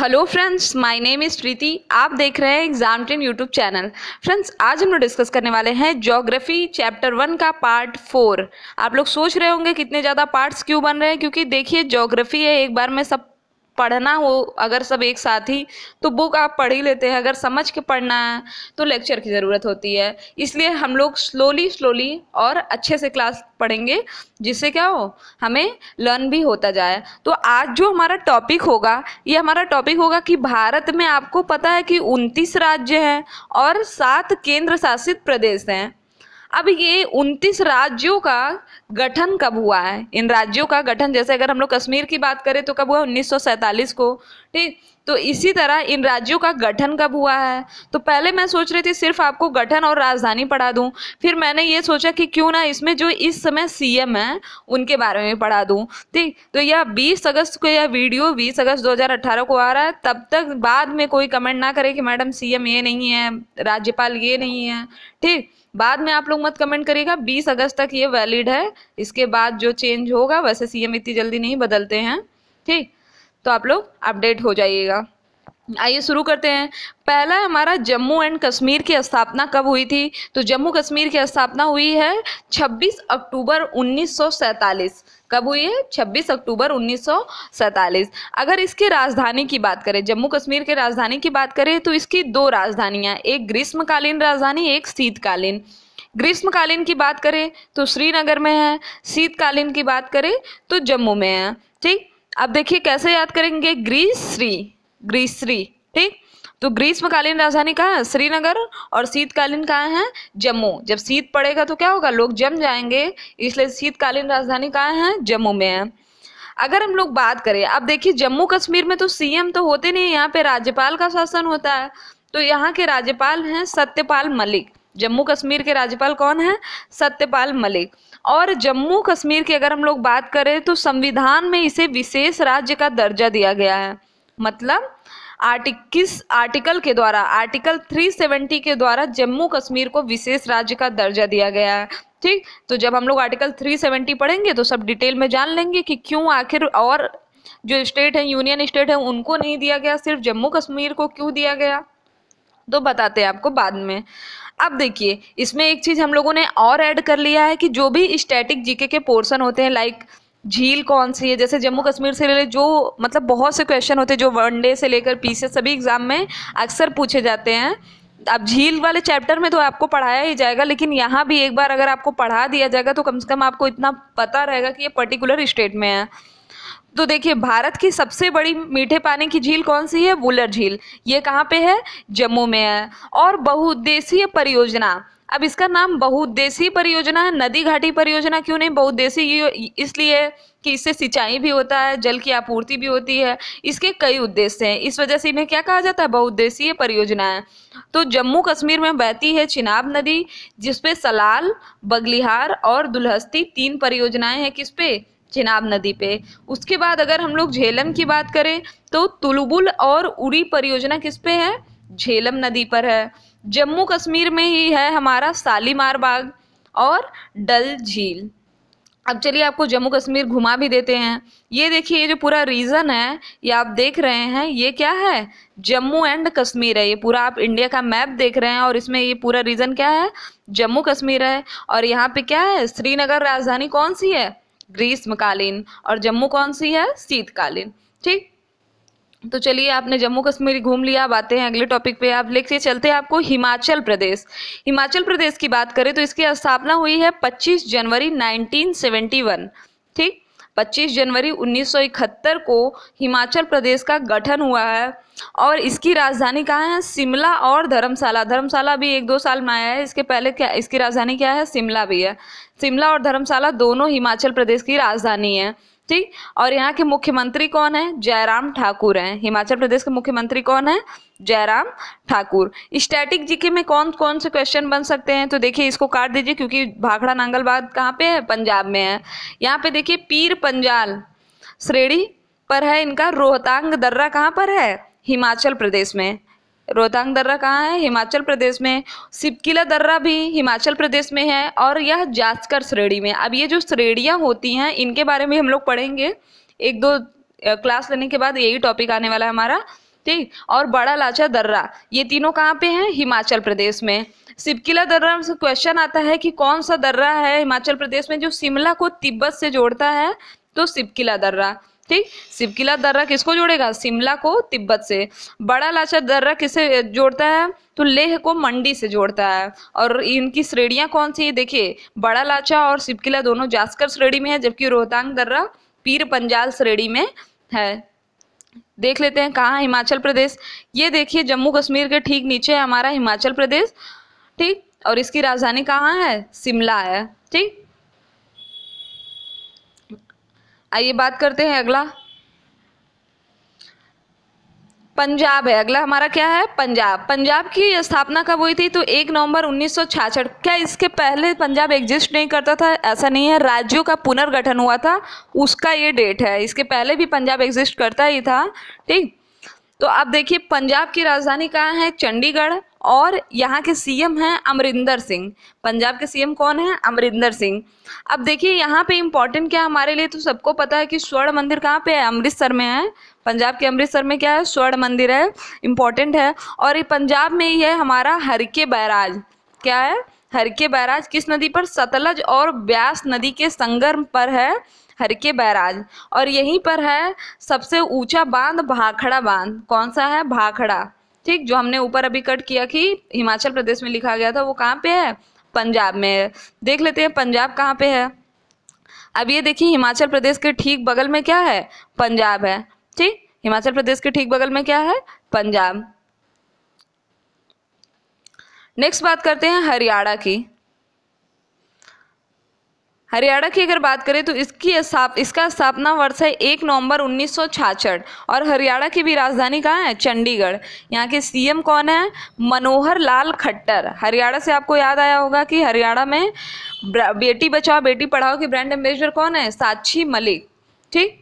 hello friends my name is Preeti आप देख रहे हैं exam ten YouTube channel friends आज हम लोग डिस्कस करने वाले हैं ज्योग्राफी चैप्टर वन का पार्ट फोर आप लोग सोच रहे होंगे कितने ज़्यादा पार्ट्स क्यों बन रहे हैं क्योंकि देखिए ज्योग्राफी है एक बार में सब पढ़ना हो अगर सब एक साथ ही तो बुक आप पढ़ ही लेते हैं अगर समझ के पढ़ना है तो लेक्चर की ज़रूरत होती है इसलिए हम लोग स्लोली स्लोली और अच्छे से क्लास पढ़ेंगे जिससे क्या हो हमें लर्न भी होता जाए तो आज जो हमारा टॉपिक होगा ये हमारा टॉपिक होगा कि भारत में आपको पता है कि उनतीस राज्य हैं और सात केंद्र शासित प्रदेश हैं अब ये 29 राज्यों का गठन कब हुआ है इन राज्यों का गठन जैसे अगर हम लोग कश्मीर की बात करें तो कब हुआ 1947 को ठीक तो इसी तरह इन राज्यों का गठन कब हुआ है तो पहले मैं सोच रही थी सिर्फ आपको गठन और राजधानी पढ़ा दूं फिर मैंने ये सोचा कि क्यों ना इसमें जो इस समय सीएम है उनके बारे में पढ़ा दूं ठीक तो यह 20 अगस्त को यह वीडियो 20 अगस्त 2018 को आ रहा है तब तक बाद में कोई कमेंट ना करे कि मैडम सीएम ये नहीं है राज्यपाल ये नहीं है ठीक बाद में आप लोग मत कमेंट करिएगा 20 अगस्त तक ये वैलिड है इसके बाद जो चेंज होगा वैसे सीएम इतनी जल्दी नहीं बदलते हैं ठीक तो आप लोग अपडेट हो जाइएगा आइए शुरू करते हैं पहला हमारा जम्मू एंड कश्मीर की स्थापना कब हुई थी तो जम्मू कश्मीर की स्थापना हुई है 26 अक्टूबर 1947 कब हुई है 26 अक्टूबर 1947 अगर इसकी राजधानी की बात करें जम्मू कश्मीर की राजधानी की बात करें तो इसकी दो राजधानियां एक ग्रीष्मकालीन राजधानी एक शीतकालीन ग्रीष्मकालीन की बात करें तो श्रीनगर में है शीतकालीन की बात करें तो जम्मू में है ठीक अब देखिए कैसे याद करेंगे ग्रीस श्री ग्रीसरी ठीक तो ग्रीष्मकालीन राजधानी कहाँ है श्रीनगर और शीतकालीन कहाँ है जम्मू जब शीत पड़ेगा तो क्या होगा लोग जम जाएंगे इसलिए शीतकालीन राजधानी कहाँ है जम्मू में है अगर हम लोग बात करें अब देखिए जम्मू कश्मीर में तो सीएम तो होते नहीं यहाँ पे राज्यपाल का शासन होता है तो यहाँ के राज्यपाल हैं सत्यपाल मलिक जम्मू कश्मीर के राज्यपाल कौन है सत्यपाल मलिक और जम्मू कश्मीर की अगर हम लोग बात करें तो संविधान में इसे विशेष राज्य का दर्जा दिया गया है मतलब आर्टिकिस आर्टिकल के द्वारा आर्टिकल 370 के द्वारा जम्मू कश्मीर को विशेष राज्य का दर्जा दिया गया है ठीक तो जब हम लोग आर्टिकल 370 पढ़ेंगे तो सब डिटेल में जान लेंगे कि क्यों आखिर और जो स्टेट हैं यूनियन स्टेट हैं उनको नहीं दिया गया सिर्फ जम्मू कश्मीर को क्यों दिया गया तो बताते हैं आपको बाद में अब देखिए इसमें एक चीज़ हम लोगों ने और ऐड कर लिया है कि जो भी स्टैटिक जीके के पोर्शन होते हैं लाइक like, झील कौन सी है जैसे जम्मू कश्मीर से रिलेटेड जो मतलब बहुत से क्वेश्चन होते हैं जो वनडे से लेकर पीसे सभी एग्ज़ाम में अक्सर पूछे जाते हैं अब झील वाले चैप्टर में तो आपको पढ़ाया ही जाएगा लेकिन यहाँ भी एक बार अगर आपको पढ़ा दिया जाएगा तो कम से कम आपको इतना पता रहेगा कि ये पर्टिकुलर स्टेट में है तो देखिए भारत की सबसे बड़ी मीठे पानी की झील कौन सी है वुलर झील ये कहाँ पे है जम्मू में है और बहुउद्देशीय परियोजना अब इसका नाम बहुउद्देशीय परियोजना है नदी घाटी परियोजना क्यों नहीं बहुउद्देशीय इसलिए कि इससे सिंचाई भी होता है जल की आपूर्ति भी होती है इसके कई उद्देश्य हैं इस वजह से इन्हें क्या कहा जाता है बहुउद्देशीय परियोजना है तो जम्मू कश्मीर में बहती है चिनाब नदी जिसपे सलाल बगलिहार और दुलहस्ती तीन परियोजनाएं हैं किस पे चिनाब नदी पे उसके बाद अगर हम लोग झेलम की बात करें तो तुलबुल और उड़ी परियोजना किस पे है झेलम नदी पर है जम्मू कश्मीर में ही है हमारा सालीमार बाग और डल झील अब चलिए आपको जम्मू कश्मीर घुमा भी देते हैं ये देखिए ये जो पूरा रीजन है ये आप देख रहे हैं ये क्या है जम्मू एंड कश्मीर है ये पूरा आप इंडिया का मैप देख रहे हैं और इसमें ये पूरा रीजन क्या है जम्मू कश्मीर है और यहाँ पे क्या है श्रीनगर राजधानी कौन सी है ग्रीष्मकालीन और जम्मू कौन सी है शीतकालीन ठीक तो चलिए आपने जम्मू कश्मीर घूम लिया अब आते हैं अगले टॉपिक पे आप लेके चलते हैं आपको हिमाचल प्रदेश हिमाचल प्रदेश की बात करें तो इसकी स्थापना हुई है 25 जनवरी 1971 ठीक 25 जनवरी 1971 को हिमाचल प्रदेश का गठन हुआ है और इसकी राजधानी कहाँ है शिमला और धर्मशाला धर्मशाला भी एक दो साल में आया है इसके पहले क्या इसकी राजधानी क्या है शिमला भी है शिमला और धर्मशाला दोनों हिमाचल प्रदेश की राजधानी है ठीक और यहाँ के मुख्यमंत्री कौन है जयराम ठाकुर हैं हिमाचल प्रदेश के मुख्यमंत्री कौन है जयराम ठाकुर स्टैटिक जीके में कौन कौन से क्वेश्चन बन सकते हैं तो देखिए इसको काट दीजिए क्योंकि भाखड़ा नांगलबाद कहाँ पे है पंजाब में है यहाँ पे देखिए पीर पंजाल श्रेणी पर है इनका रोहतांग दर्रा कहाँ पर है हिमाचल प्रदेश में रोहतांग दर्रा कहाँ है हिमाचल प्रदेश में सिपकिला दर्रा भी हिमाचल प्रदेश में है और यह जास्कर श्रेणी में अब ये जो श्रेणियाँ होती हैं इनके बारे में हम लोग पढ़ेंगे एक दो क्लास लेने के बाद यही टॉपिक आने वाला है हमारा ठीक और बड़ा लाचा दर्रा ये तीनों कहाँ पे हैं हिमाचल प्रदेश में सिपकिला दर्रा से क्वेश्चन आता है कि कौन सा दर्रा है हिमाचल प्रदेश में जो शिमला को तिब्बत से जोड़ता है तो सिपकिला दर्रा ठीक सिपकिला दर्रा किसको जोड़ेगा शिमला को तिब्बत से बड़ा लाचा दर्रा किसे जोड़ता है तो लेह को मंडी से जोड़ता है और इनकी श्रेणियाँ कौन सी है देखिए बड़ा लाचा और सिपकिला दोनों जास्कर श्रेणी में है जबकि रोहतांग दर्रा पीर पंजाल श्रेणी में है देख लेते हैं कहाँ हिमाचल प्रदेश ये देखिए जम्मू कश्मीर के ठीक नीचे है हमारा हिमाचल प्रदेश ठीक और इसकी राजधानी कहाँ है शिमला है ठीक आइए बात करते हैं अगला पंजाब है अगला हमारा क्या है पंजाब पंजाब की स्थापना कब हुई थी तो एक नवंबर 1966 क्या इसके पहले पंजाब एग्जिस्ट नहीं करता था ऐसा नहीं है राज्यों का पुनर्गठन हुआ था उसका ये डेट है इसके पहले भी पंजाब एग्जिस्ट करता ही था ठीक तो आप देखिए पंजाब की राजधानी कहाँ है चंडीगढ़ और यहाँ के सीएम हैं अमरिंदर सिंह पंजाब के सीएम कौन है अमरिंदर सिंह अब देखिए यहाँ पे इम्पोर्टेंट क्या हमारे लिए तो सबको पता है कि स्वर्ण मंदिर कहाँ पे है अमृतसर में है पंजाब के अमृतसर में क्या है स्वर्ण मंदिर है इम्पोर्टेंट है और ये पंजाब में ही है हमारा हरके बैराज क्या है हरके बैराज किस नदी पर सतलज और ब्यास नदी के संगम पर है हरके बैराज और यहीं पर है सबसे ऊंचा बांध भाखड़ा बांध कौन सा है भाखड़ा ठीक जो हमने ऊपर अभी कट किया कि हिमाचल प्रदेश में लिखा गया था वो कहाँ पे है पंजाब में है देख लेते हैं पंजाब कहाँ पे है अब ये देखिए हिमाचल प्रदेश के ठीक बगल में क्या है पंजाब है ठीक हिमाचल प्रदेश के ठीक बगल में क्या है पंजाब नेक्स्ट बात करते हैं हरियाणा की हरियाणा की अगर बात करें तो इसकी साप, इसका स्थापना वर्ष है एक नवंबर उन्नीस और हरियाणा की भी राजधानी कहाँ है चंडीगढ़ यहाँ के सीएम कौन है मनोहर लाल खट्टर हरियाणा से आपको याद आया होगा कि हरियाणा में बेटी बचाओ बेटी पढ़ाओ की ब्रांड एम्बेसडर कौन है साक्षी मलिक ठीक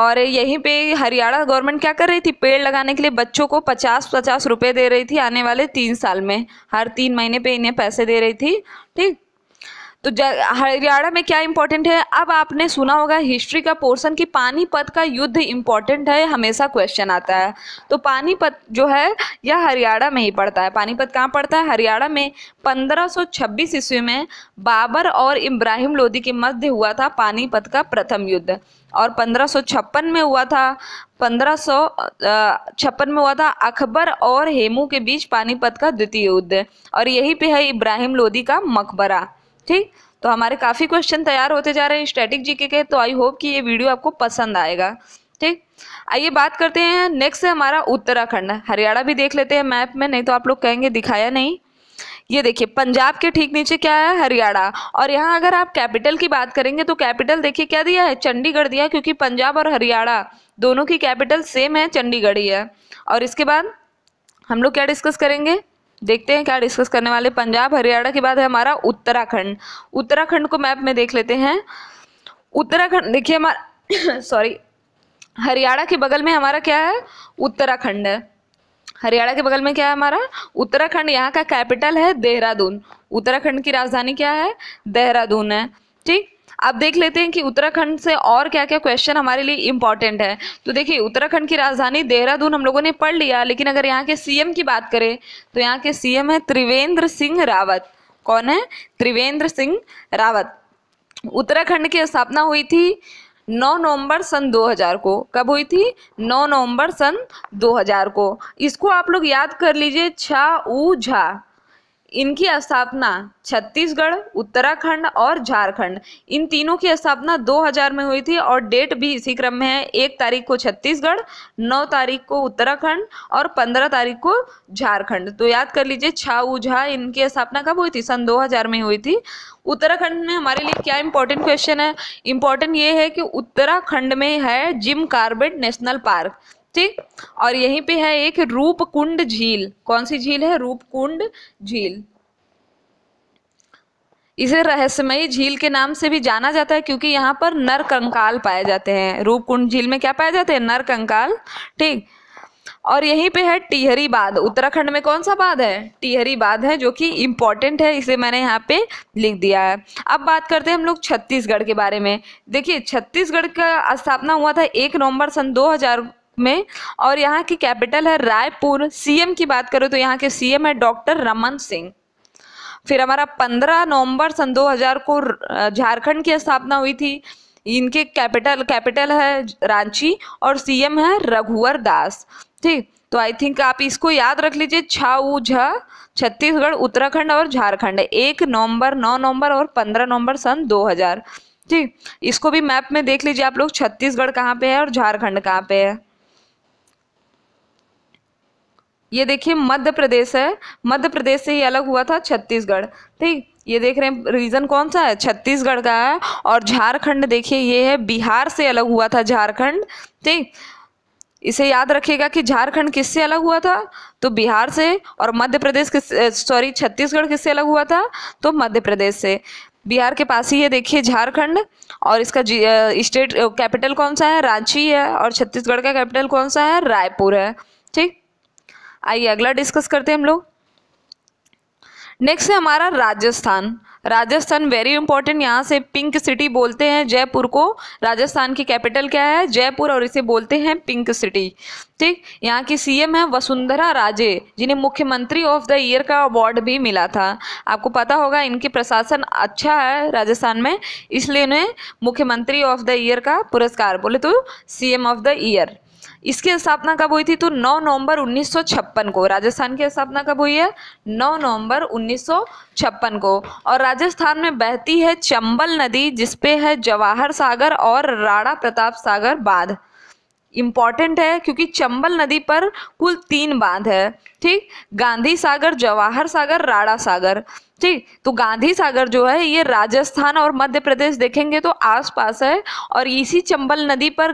और यहीं पे हरियाणा गवर्नमेंट क्या कर रही थी पेड़ लगाने के लिए बच्चों को पचास पचास रुपये दे रही थी आने वाले तीन साल में हर तीन महीने पर इन्हें पैसे दे रही थी ठीक तो हरियाणा में क्या इंपॉर्टेंट है अब आपने सुना होगा हिस्ट्री का पोर्सन कि पानीपत का युद्ध इंपॉर्टेंट है हमेशा क्वेश्चन आता है तो पानीपत जो है यह हरियाणा में ही पड़ता है पानीपत कहाँ पड़ता है हरियाणा में 1526 ईस्वी में बाबर और इब्राहिम लोधी के मध्य हुआ था पानीपत का प्रथम युद्ध और पंद्रह में हुआ था पंद्रह में हुआ था अकबर और हेमू के बीच पानीपत का द्वितीय युद्ध और यही पे है इब्राहिम लोधी का मकबरा ठीक तो हमारे काफ़ी क्वेश्चन तैयार होते जा रहे हैं स्टैटिक जीके के तो आई होप कि ये वीडियो आपको पसंद आएगा ठीक आइए बात करते हैं नेक्स्ट है हमारा उत्तराखंड हरियाणा भी देख लेते हैं मैप में नहीं तो आप लोग कहेंगे दिखाया नहीं ये देखिए पंजाब के ठीक नीचे क्या है हरियाणा और यहाँ अगर आप कैपिटल की बात करेंगे तो कैपिटल देखिए क्या दिया है चंडीगढ़ दिया क्योंकि पंजाब और हरियाणा दोनों की कैपिटल सेम है चंडीगढ़ ही है और इसके बाद हम लोग क्या डिस्कस करेंगे देखते हैं क्या डिस्कस करने वाले पंजाब हरियाणा के बाद है हमारा उत्तराखंड उत्तराखंड को मैप में देख लेते हैं उत्तराखंड देखिए हमारा सॉरी हरियाणा के बगल में हमारा क्या है उत्तराखंड है हरियाणा के बगल में क्या है हमारा उत्तराखंड यहाँ का कैपिटल है देहरादून उत्तराखंड की राजधानी क्या है देहरादून है ठीक अब देख लेते हैं कि उत्तराखंड से और क्या क्या क्वेश्चन हमारे लिए इंपॉर्टेंट है तो देखिए उत्तराखंड की राजधानी देहरादून हम लोगों ने पढ़ लिया लेकिन अगर यहाँ के सीएम की बात करें तो यहाँ के सीएम है त्रिवेंद्र सिंह रावत कौन है त्रिवेंद्र सिंह रावत उत्तराखंड की स्थापना हुई थी 9 नवंबर सन 2000 को कब हुई थी 9 नवंबर सन 2000 को इसको आप लोग याद कर लीजिए छा ऊ झा इनकी स्थापना छत्तीसगढ़ उत्तराखंड और झारखंड इन तीनों की स्थापना 2000 में हुई थी और डेट भी इसी क्रम में है एक तारीख को छत्तीसगढ़ नौ तारीख को उत्तराखंड और पंद्रह तारीख को झारखंड तो याद कर लीजिए छा उझा इनकी स्थापना कब हुई थी सन 2000 में हुई थी उत्तराखंड में हमारे लिए क्या इंपॉर्टेंट क्वेश्चन है इंपॉर्टेंट ये है कि उत्तराखंड में है जिम कार्बेट नेशनल पार्क ठीक और यहीं पे है एक रूपकुंड झील कौन सी झील है रूपकुंड झील इसे रहस्यमयी झील के नाम से भी जाना जाता है क्योंकि यहाँ पर नर कंकाल पाए जाते हैं रूपकुंड झील में क्या पाए जाते हैं नर कंकाल ठीक और यहीं पे है टिहरी बाद उत्तराखंड में कौन सा बाद है टिहरी बाद है जो कि इम्पोर्टेंट है इसे मैंने यहाँ पे लिख दिया है अब बात करते हैं हम लोग छत्तीसगढ़ के बारे में देखिए छत्तीसगढ़ का स्थापना हुआ था एक नवंबर सन में और यहाँ की कैपिटल है रायपुर सीएम की बात करो तो यहाँ के सीएम है डॉक्टर रमन सिंह फिर हमारा 15 नवंबर सन 2000 को झारखंड की स्थापना हुई थी इनके कैपिटल कैपिटल है रांची और सीएम है रघुवर दास ठीक तो आई थिंक आप इसको याद रख लीजिए छाऊ झा छत्तीसगढ़ उत्तराखंड और झारखंड एक नवंबर नौ नवंबर और पंद्रह नवंबर सन 2000 ठीक इसको भी मैप में देख लीजिए आप लोग छत्तीसगढ़ कहाँ पे है और झारखंड कहाँ पे है ये देखिए मध्य प्रदेश है मध्य प्रदेश से ही अलग हुआ था छत्तीसगढ़ ठीक ये देख रहे हैं रीज़न कौन सा है छत्तीसगढ़ का है और झारखंड देखिए ये है बिहार से अलग हुआ था झारखंड ठीक इसे याद रखिएगा कि झारखंड किससे अलग हुआ था तो बिहार से और मध्य प्रदेश किस सॉरी छत्तीसगढ़ किससे अलग हुआ था तो मध्य प्रदेश से बिहार के पास ही ये देखिए झारखंड और इसका स्टेट कैपिटल कौन सा है रांची है और छत्तीसगढ़ का कैपिटल कौन सा है रायपुर है ठीक आइए अगला डिस्कस करते हैं हम लोग नेक्स्ट है हमारा राजस्थान राजस्थान वेरी इंपॉर्टेंट यहाँ से पिंक सिटी बोलते हैं जयपुर को राजस्थान की कैपिटल क्या है जयपुर और इसे बोलते हैं पिंक सिटी ठीक यहाँ की सीएम है वसुंधरा राजे जिन्हें मुख्यमंत्री ऑफ द ईयर का अवार्ड भी मिला था आपको पता होगा इनके प्रशासन अच्छा है राजस्थान में इसलिए इन्हें मुख्यमंत्री ऑफ द ईयर का पुरस्कार बोले तो सीएम ऑफ द ईयर इसकी स्थापना कब हुई थी तो 9 नवंबर 1956 को राजस्थान की स्थापना कब हुई है 9 नवंबर 1956 को और राजस्थान में बहती है चंबल नदी जिसपे है जवाहर सागर और राणा प्रताप सागर बांध इम्पॉर्टेंट है क्योंकि चंबल नदी पर कुल तीन बांध है ठीक गांधी सागर जवाहर सागर राणा सागर ठीक तो गांधी सागर जो है ये राजस्थान और मध्य प्रदेश देखेंगे तो आसपास है और इसी चंबल नदी पर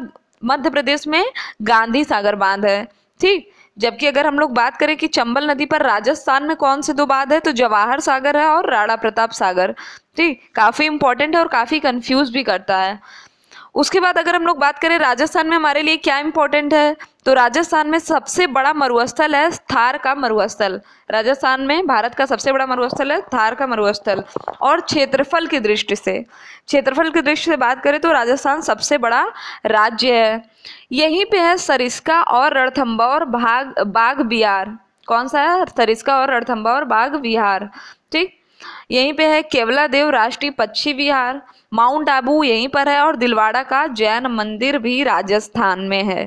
मध्य प्रदेश में गांधी सागर बांध है ठीक जबकि अगर हम लोग बात करें कि चंबल नदी पर राजस्थान में कौन से दो बांध है तो जवाहर सागर है और राणा प्रताप सागर ठीक काफ़ी इंपॉर्टेंट है और काफ़ी कंफ्यूज भी करता है उसके बाद अगर हम लोग बात करें राजस्थान में हमारे लिए क्या इम्पोर्टेंट है तो राजस्थान में सबसे बड़ा मरुस्थल है थार का मरुस्थल राजस्थान में भारत का सबसे बड़ा मरुस्थल है थार का मरुस्थल और क्षेत्रफल की दृष्टि से क्षेत्रफल की दृष्टि से बात करें तो राजस्थान सबसे बड़ा राज्य है यहीं पे है सरिस्का और रणथम्बा और भाग बाघ बिहार कौन सा है सरिस्का और रणथम्बा और बाघ बिहार ठीक यहीं पे है केवला देव राष्ट्रीय पक्षी विहार माउंट आबू यहीं पर है और दिलवाड़ा का जैन मंदिर भी राजस्थान में है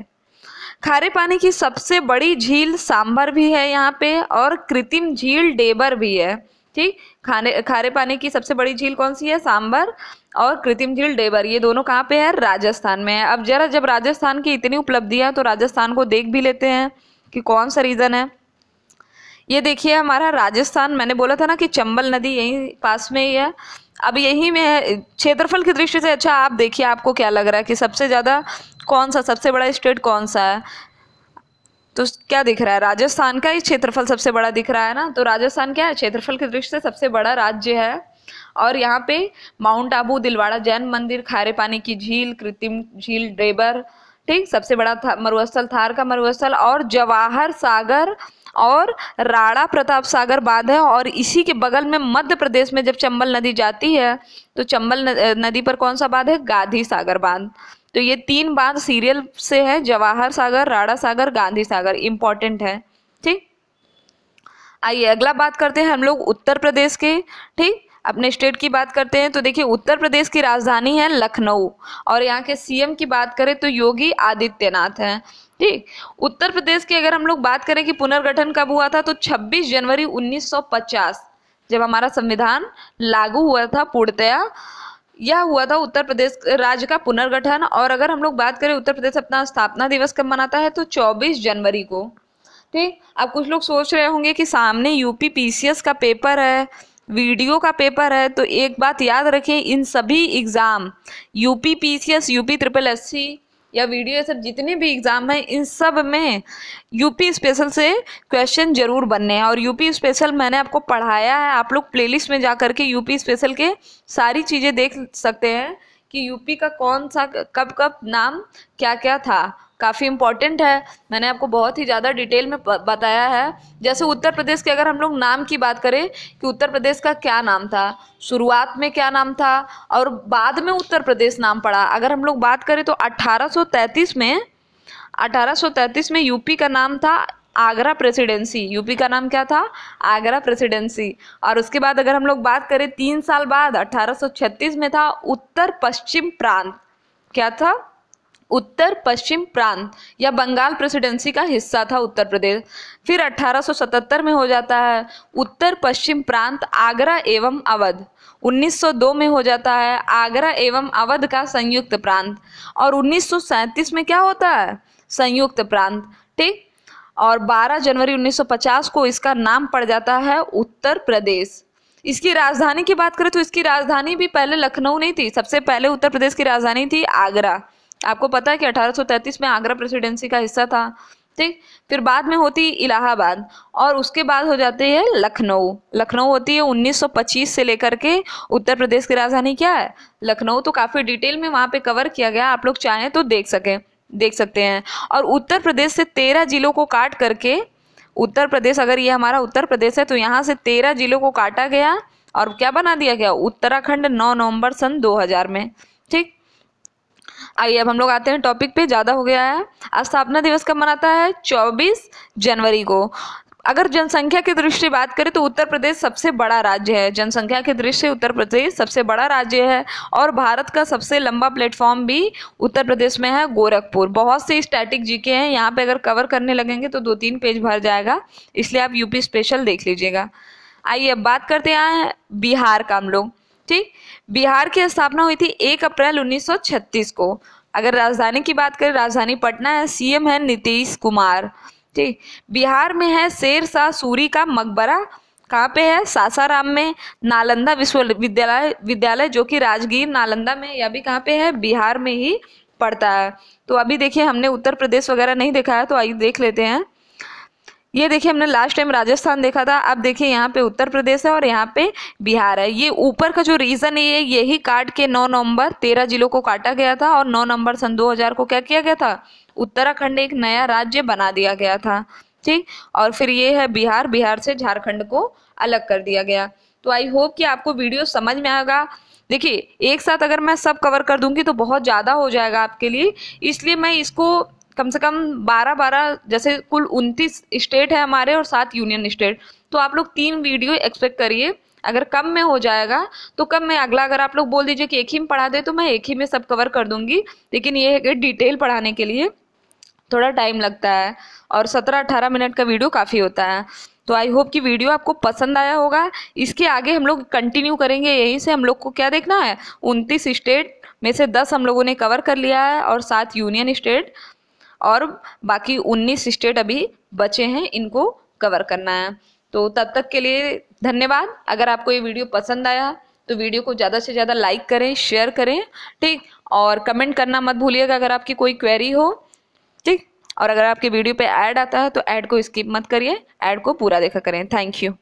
खारे पानी की सबसे बड़ी झील सांभर भी है यहाँ पे और कृत्रिम झील डेबर भी है ठीक खाने खारे पानी की सबसे बड़ी झील कौन सी है सांभर और कृत्रिम झील डेबर ये दोनों कहाँ पे है राजस्थान में है अब जरा जब राजस्थान की इतनी उपलब्धियाँ तो राजस्थान को देख भी लेते हैं कि कौन सा रीज़न है ये देखिए हमारा राजस्थान मैंने बोला था ना कि चंबल नदी यहीं पास में ही है अब यही में है क्षेत्रफल की दृष्टि से अच्छा आप देखिए आपको क्या लग रहा है कि सबसे ज़्यादा कौन सा सबसे बड़ा स्टेट कौन सा है तो क्या दिख रहा है राजस्थान का ही क्षेत्रफल सबसे बड़ा दिख रहा है ना तो राजस्थान क्या है क्षेत्रफल की दृष्टि से सबसे बड़ा राज्य है और यहाँ पे माउंट आबू दिलवाड़ा जैन मंदिर खारे पानी की झील कृत्रिम झील ड्रेबर ठीक सबसे बड़ा था मरुस्थल थार का मरुस्थल और जवाहर सागर और राणा प्रताप सागर बांध है और इसी के बगल में मध्य प्रदेश में जब चंबल नदी जाती है तो चंबल नदी पर कौन सा बांध है गांधी सागर बांध तो ये तीन बांध सीरियल से है जवाहर सागर राणा सागर गांधी सागर इंपॉर्टेंट है ठीक आइए अगला बात करते हैं हम लोग उत्तर प्रदेश के ठीक अपने स्टेट की बात करते हैं तो देखिए उत्तर प्रदेश की राजधानी है लखनऊ और यहाँ के सीएम की बात करें तो योगी आदित्यनाथ हैं ठीक उत्तर प्रदेश की अगर हम लोग बात करें कि पुनर्गठन कब हुआ था तो 26 जनवरी 1950 जब हमारा संविधान लागू हुआ था पूर्णतया यह हुआ था उत्तर प्रदेश राज्य का पुनर्गठन और अगर हम लोग बात करें उत्तर प्रदेश अपना स्थापना दिवस कब मनाता है तो चौबीस जनवरी को ठीक अब कुछ लोग सोच रहे होंगे कि सामने यूपी पीसीएस का पेपर है वीडियो का पेपर है तो एक बात याद रखिए इन सभी exam UP PCS UP triple SC या वीडियो ये सब जितने भी एग्ज़ाम हैं इन सब में यूपी स्पेशल से क्वेश्चन जरूर बनने हैं और यूपी स्पेशल मैंने आपको पढ़ाया है आप लोग प्लेलिस्ट में जा कर के यूपी स्पेशल के सारी चीज़ें देख सकते हैं कि यूपी का कौन सा कब कब नाम क्या क्या था काफ़ी इम्पॉर्टेंट है मैंने आपको बहुत ही ज़्यादा डिटेल में बताया है जैसे उत्तर प्रदेश के अगर हम लोग नाम की बात करें कि उत्तर प्रदेश का क्या नाम था शुरुआत में क्या नाम था और बाद में उत्तर प्रदेश नाम पड़ा अगर हम लोग बात करें तो 1833 में 1833 में यूपी का नाम था आगरा प्रेसिडेंसी यूपी का नाम क्या था आगरा प्रेसिडेंसी और उसके बाद अगर हम लोग बात करें तीन साल बाद अठारह में था उत्तर पश्चिम प्रांत क्या था उत्तर पश्चिम प्रांत या बंगाल प्रेसिडेंसी का हिस्सा था उत्तर प्रदेश फिर 1877 में हो जाता है उत्तर पश्चिम प्रांत आगरा एवं अवध 1902 में हो जाता है आगरा एवं अवध का संयुक्त प्रांत और 1937 में क्या होता है संयुक्त प्रांत ठीक और 12 जनवरी 1950 को इसका नाम पड़ जाता है उत्तर प्रदेश इसकी राजधानी की बात करें तो इसकी राजधानी भी पहले लखनऊ नहीं थी सबसे पहले उत्तर प्रदेश की राजधानी थी आगरा आपको पता है कि 1833 में आगरा प्रेसिडेंसी का हिस्सा था ठीक फिर बाद में होती इलाहाबाद और उसके बाद हो जाती है लखनऊ लखनऊ होती है 1925 से लेकर के उत्तर प्रदेश की राजधानी क्या है लखनऊ तो काफ़ी डिटेल में वहाँ पे कवर किया गया आप लोग चाहें तो देख सकें देख सकते हैं और उत्तर प्रदेश से तेरह जिलों को काट करके उत्तर प्रदेश अगर ये हमारा उत्तर प्रदेश है तो यहाँ से तेरह जिलों को काटा गया और क्या बना दिया गया उत्तराखंड नौ नवंबर सन 2000 में आइए अब हम लोग आते हैं टॉपिक पे ज़्यादा हो गया है स्थापना दिवस कब मनाता है 24 जनवरी को अगर जनसंख्या की दृष्टि बात करें तो उत्तर प्रदेश सबसे बड़ा राज्य है जनसंख्या की दृष्टि से उत्तर प्रदेश सबसे बड़ा राज्य है और भारत का सबसे लंबा प्लेटफॉर्म भी उत्तर प्रदेश में है गोरखपुर बहुत से स्टैटिक जीके हैं यहाँ पे अगर कवर करने लगेंगे तो दो तीन पेज भर जाएगा इसलिए आप यूपी स्पेशल देख लीजिएगा आइए अब बात करते हैं बिहार का हम लोग ठीक बिहार की स्थापना हुई थी एक अप्रैल उन्नीस को अगर राजधानी की बात करें राजधानी पटना है सीएम है नीतीश कुमार ठीक बिहार में है शेर शाह सूरी का मकबरा कहाँ पे है सासाराम में नालंदा विश्वविद्यालय विद्यालय जो कि राजगीर नालंदा में या भी कहाँ पे है बिहार में ही पड़ता है तो अभी देखिए हमने उत्तर प्रदेश वगैरह नहीं देखा है तो आइए देख लेते हैं ये देखिए हमने लास्ट टाइम राजस्थान देखा था अब देखिए यहाँ पे उत्तर प्रदेश है और यहाँ पे बिहार है ये ऊपर का जो रीजन है ये यही काट के नौ नवंबर तेरह जिलों को काटा गया था और नौ नवंबर सन 2000 को क्या किया गया था उत्तराखंड एक नया राज्य बना दिया गया था ठीक और फिर ये है बिहार बिहार से झारखंड को अलग कर दिया गया तो आई होप कि आपको वीडियो समझ में आएगा देखिए एक साथ अगर मैं सब कवर कर दूंगी तो बहुत ज़्यादा हो जाएगा आपके लिए इसलिए मैं इसको कम से कम बारह बारह जैसे कुल उनतीस स्टेट है हमारे और सात यूनियन स्टेट तो आप लोग तीन वीडियो एक्सपेक्ट करिए अगर कम में हो जाएगा तो कम में अगला अगर आप लोग बोल दीजिए कि एक ही में पढ़ा दे तो मैं एक ही में सब कवर कर दूंगी लेकिन ये है कि डिटेल पढ़ाने के लिए थोड़ा टाइम लगता है और सत्रह अठारह मिनट का वीडियो काफ़ी होता है तो आई होप कि वीडियो आपको पसंद आया होगा इसके आगे हम लोग कंटिन्यू करेंगे यहीं से हम लोग को क्या देखना है उनतीस स्टेट में से दस हम लोगों ने कवर कर लिया है और सात यूनियन स्टेट और बाकी उन्नीस स्टेट अभी बचे हैं इनको कवर करना है तो तब तक के लिए धन्यवाद अगर आपको ये वीडियो पसंद आया तो वीडियो को ज़्यादा से ज़्यादा लाइक करें शेयर करें ठीक और कमेंट करना मत भूलिएगा अगर आपकी कोई क्वेरी हो ठीक और अगर आपके वीडियो पे ऐड आता है तो ऐड को स्किप मत करिए ऐड को पूरा देखा करें थैंक यू